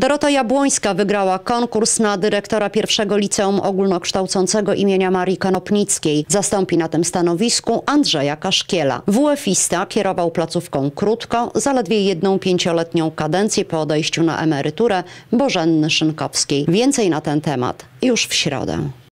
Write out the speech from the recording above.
Dorota Jabłońska wygrała konkurs na dyrektora pierwszego liceum ogólnokształcącego imienia Marii Kanopnickiej. Zastąpi na tym stanowisku Andrzeja Kaszkiela. wf kierował placówką krótko, zaledwie jedną pięcioletnią kadencję po odejściu na emeryturę Bożenny Szynkowskiej. Więcej na ten temat już w środę.